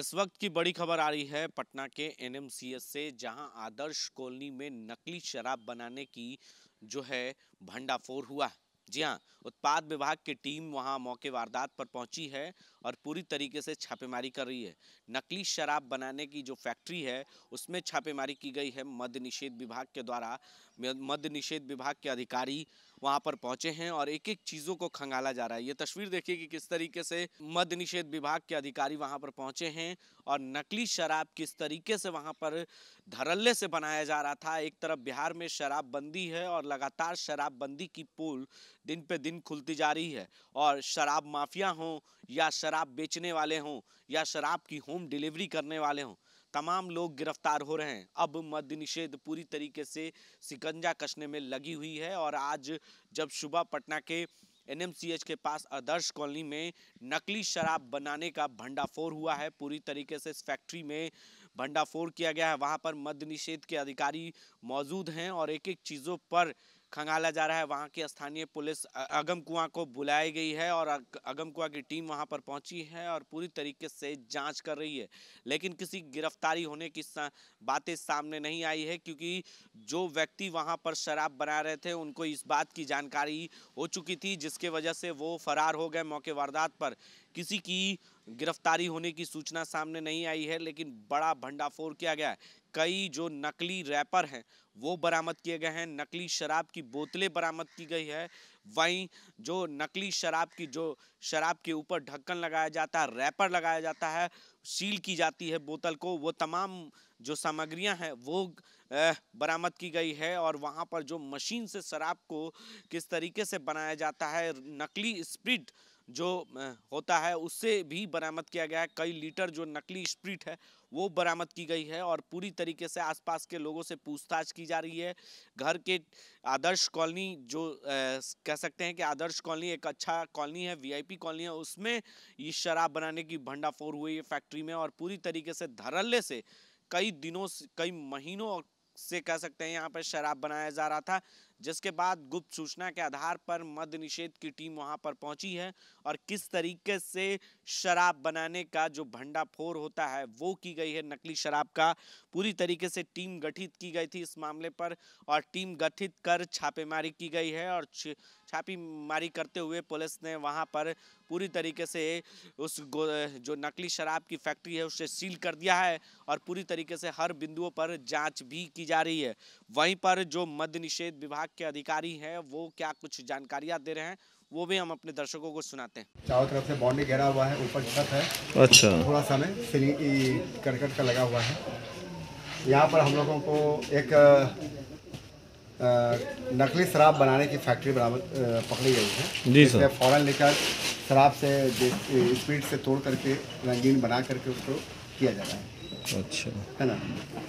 इस वक्त की बड़ी खबर आ रही है पटना के एनएमसीएच से जहां आदर्श कॉलोनी में नकली शराब बनाने की जो है भंडाफोड़ हुआ जी हाँ उत्पाद विभाग की टीम वहां मौके वारदात पर पहुंची है और पूरी तरीके से छापेमारी कर रही है नकली शराब बनाने की जो फैक्ट्री है उसमें छापेमारी की गई है मद्य निषेध विभाग के द्वारा मद्य निषेध विभाग के अधिकारी वहाँ पर पहुँचे हैं और एक एक चीज़ों को खंगाला जा रहा है ये तस्वीर देखिए कि किस तरीके से मद्य निषेध विभाग के अधिकारी वहाँ पर पहुँचे हैं और नकली शराब किस तरीके से वहाँ पर धरल्ले से बनाया जा रहा था एक तरफ बिहार में शराबबंदी है और लगातार शराबबंदी की पोल दिन पे दिन खुलती जा रही है और शराब माफिया हों या शराब शराब बेचने वाले हों या शराब की होम डिलीवरी करने वाले हों तमाम लोग गिरफ्तार हो रहे हैं अब मद्य निषेध पूरी तरीके से सिकंजा कसने में लगी हुई है और आज जब सुबह पटना के एनएमसीएच के पास आदर्श कॉलोनी में नकली शराब बनाने का भंडाफोर हुआ है पूरी तरीके से इस फैक्ट्री में भंडाफोर किया गया है वहां पर मद्य निषेध के अधिकारी मौजूद हैं और एक एक चीज़ों पर खंगाला जा रहा है वहाँ की स्थानीय पुलिस अगम कुआ को बुलाई गई है और अगम कुआ की टीम वहाँ पर पहुँची है और पूरी तरीके से जांच कर रही है लेकिन किसी गिरफ्तारी होने की सा, बातें सामने नहीं आई है क्योंकि जो व्यक्ति वहाँ पर शराब बना रहे थे उनको इस बात की जानकारी हो चुकी थी जिसके वजह से वो फरार हो गए मौके वारदात पर किसी की गिरफ्तारी होने की सूचना सामने नहीं आई है लेकिन बड़ा भंडाफोड़ किया गया है कई जो नकली रैपर हैं वो बरामद किए गए हैं नकली शराब की बोतलें बरामद की गई है वहीं जो नकली शराब की जो शराब के ऊपर ढक्कन लगाया जाता है रैपर लगाया जाता है सील की जाती है बोतल को वो तमाम जो सामग्रियां हैं वो बरामद की गई है और वहां पर जो मशीन से शराब को किस तरीके से बनाया जाता है नकली स्प्रिट जो होता है उससे भी बरामद किया गया है कई लीटर जो नकली स्प्रिट है वो बरामद की गई है और पूरी तरीके से आसपास के लोगों से पूछताछ की जा रही है घर के आदर्श कॉलोनी जो ए, कह सकते हैं कि आदर्श कॉलोनी एक अच्छा कॉलोनी है वीआईपी कॉलोनी है उसमें ये शराब बनाने की भंडाफोर हुई है फैक्ट्री में और पूरी तरीके से धरल्ले से कई दिनों कई महीनों से कह सकते हैं यहाँ पर शराब बनाया जा रहा था जिसके बाद गुप्त सूचना के आधार पर मद्य निषेध की टीम वहां पर पहुंची है और किस तरीके से शराब बनाने का जो भंडाफोर होता है वो की गई है नकली शराब का पूरी तरीके से टीम गठित की गई थी इस मामले पर और टीम गठित कर छापेमारी की गई है और छापेमारी करते हुए पुलिस ने वहां पर पूरी तरीके से उस जो नकली शराब की फैक्ट्री है उसे सील कर दिया है और पूरी तरीके से हर बिंदुओं पर जाँच भी की जा रही है वहीं पर जो मद्य निषेध विभाग विभाग के अधिकारी हैं वो क्या कुछ जानकारियां दे रहे हैं वो भी हम अपने दर्शकों को सुनाते हैं चारों तरफ से बाउंड्री घेरा हुआ है ऊपर छत है अच्छा थोड़ा सा में करकट का लगा हुआ है यहाँ पर हम लोगों को एक नकली शराब बनाने की फैक्ट्री बराबर पकड़ी गई है जिसमें सर फौरन लेकर शराब से स्पीड से तोड़ करके रंगीन बना करके उसको किया जा रहा है अच्छा है ना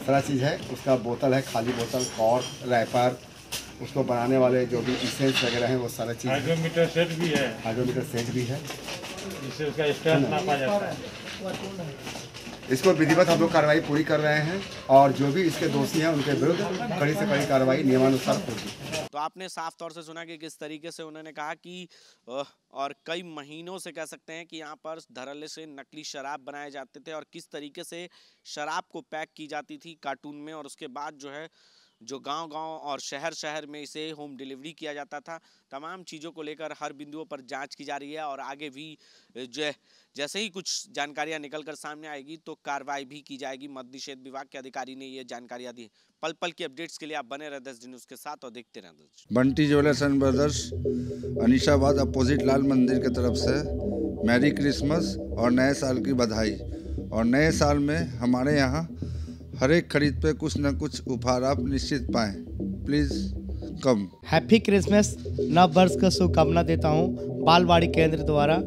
सारा चीज़ है उसका बोतल है खाली बोतल कॉर्क रैपर उसको बनाने वाले जो भी इसेंस वगैरह हैं वो सारा चीज़ हाइड्रोमीटर सेट भी है हाइड्रोमीटर सेट भी है जिससे उसका स्ट्रेस नापा जाता है इसको विधिवत हम लोग कार्रवाई पूरी कर रहे हैं और जो भी इसके दोषी हैं उनके विरुद्ध कड़ी से कड़ी कार्रवाई नियमानुसार होगी तो आपने साफ तौर से सुना कि किस तरीके से उन्होंने कहा कि और कई महीनों से कह सकते हैं कि यहाँ पर धरले से नकली शराब बनाए जाते थे और किस तरीके से शराब को पैक की जाती थी कार्टून में और उसके बाद जो है जो गांव गांव और शहर शहर में इसे होम डिलीवरी किया जाता था तमाम चीज़ों को लेकर हर बिंदुओं पर जांच की जा रही है और आगे भी जो जैसे ही कुछ जानकारियां निकलकर सामने आएगी तो कार्रवाई भी की जाएगी मद निषेध विभाग के अधिकारी ने ये जानकारियां दी पल पल की अपडेट्स के लिए आप बने रहे दस दिन उसके साथ और देखते रहें Bunty jewellers and brothers Anishabad opposite Lal Mandir की तरफ से मैरी क्रिसमस और नए साल की बधाई और नए साल में हमारे यहाँ हर एक खरीद पे कुछ न कुछ उपहार आप निश्चित पाएँ प्लीज़ कम हैप्पी क्रिसमस नव वर्ष का शुभकामना देता हूँ बालवाड़ी केंद्र द्वारा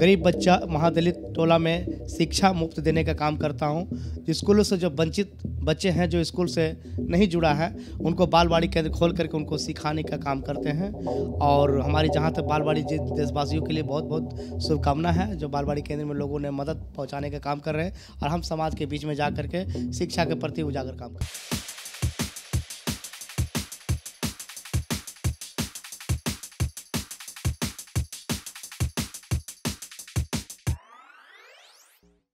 गरीब बच्चा महादलित टोला में शिक्षा मुफ्त देने का काम करता हूँ स्कूलों से जो वंचित बच्चे हैं जो स्कूल से नहीं जुड़ा है उनको बालवाड़ी केंद्र खोल करके उनको सिखाने का काम करते हैं और हमारी जहाँ तक बालवाड़ी देशवासियों के लिए बहुत बहुत शुभकामना है जो बालवाड़ी केंद्र में लोगों ने मदद पहुँचाने का काम कर रहे हैं और हम समाज के बीच में जा करके शिक्षा के प्रति उजागर काम कर रहे हैं